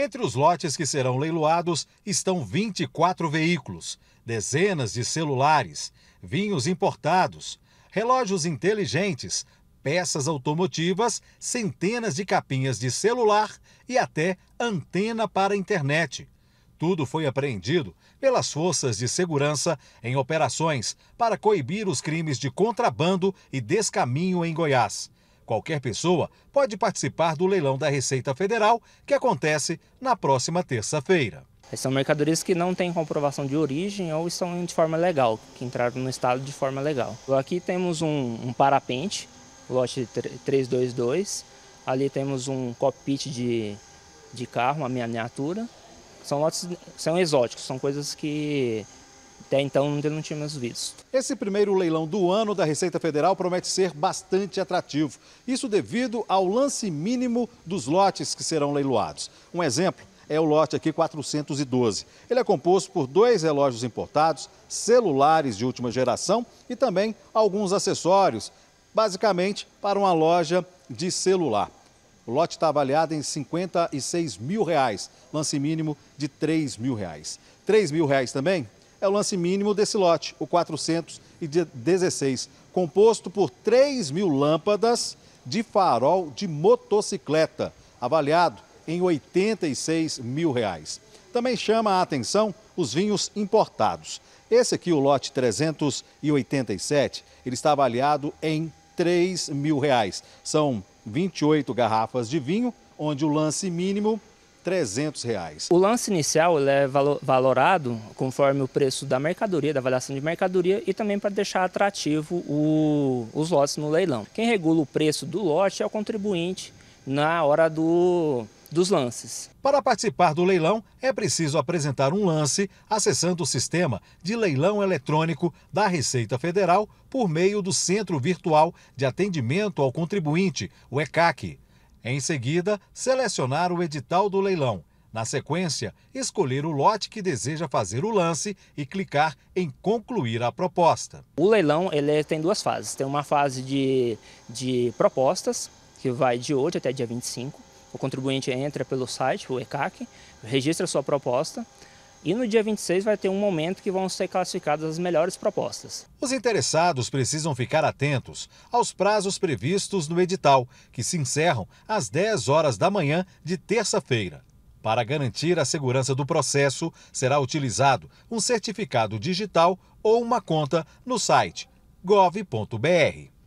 Entre os lotes que serão leiloados estão 24 veículos, dezenas de celulares, vinhos importados, relógios inteligentes, peças automotivas, centenas de capinhas de celular e até antena para internet. Tudo foi apreendido pelas forças de segurança em operações para coibir os crimes de contrabando e descaminho em Goiás. Qualquer pessoa pode participar do leilão da Receita Federal, que acontece na próxima terça-feira. São mercadorias que não têm comprovação de origem ou estão de forma legal, que entraram no estado de forma legal. Aqui temos um, um parapente, lote 322. Ali temos um cockpit de, de carro, uma miniatura. São lotes são exóticos, são coisas que até então ainda não tínhamos visto. Esse primeiro leilão do ano da Receita Federal promete ser bastante atrativo. Isso devido ao lance mínimo dos lotes que serão leiloados. Um exemplo é o lote aqui 412. Ele é composto por dois relógios importados, celulares de última geração e também alguns acessórios, basicamente para uma loja de celular. O lote está avaliado em 56 mil reais, lance mínimo de 3 mil reais. 3 mil reais também é o lance mínimo desse lote, o 416, composto por 3 mil lâmpadas de farol de motocicleta, avaliado em 86 mil reais. Também chama a atenção os vinhos importados. Esse aqui, o lote 387, ele está avaliado em 3 mil reais. São 28 garrafas de vinho, onde o lance mínimo 300 reais. O lance inicial é valorado conforme o preço da mercadoria, da avaliação de mercadoria e também para deixar atrativo o, os lotes no leilão. Quem regula o preço do lote é o contribuinte na hora do, dos lances. Para participar do leilão, é preciso apresentar um lance acessando o sistema de leilão eletrônico da Receita Federal por meio do Centro Virtual de Atendimento ao Contribuinte, o ECAC. Em seguida, selecionar o edital do leilão. Na sequência, escolher o lote que deseja fazer o lance e clicar em concluir a proposta. O leilão ele é, tem duas fases. Tem uma fase de, de propostas, que vai de hoje até dia 25. O contribuinte entra pelo site, o ECAC, registra sua proposta. E no dia 26 vai ter um momento que vão ser classificadas as melhores propostas. Os interessados precisam ficar atentos aos prazos previstos no edital, que se encerram às 10 horas da manhã de terça-feira. Para garantir a segurança do processo, será utilizado um certificado digital ou uma conta no site gov.br.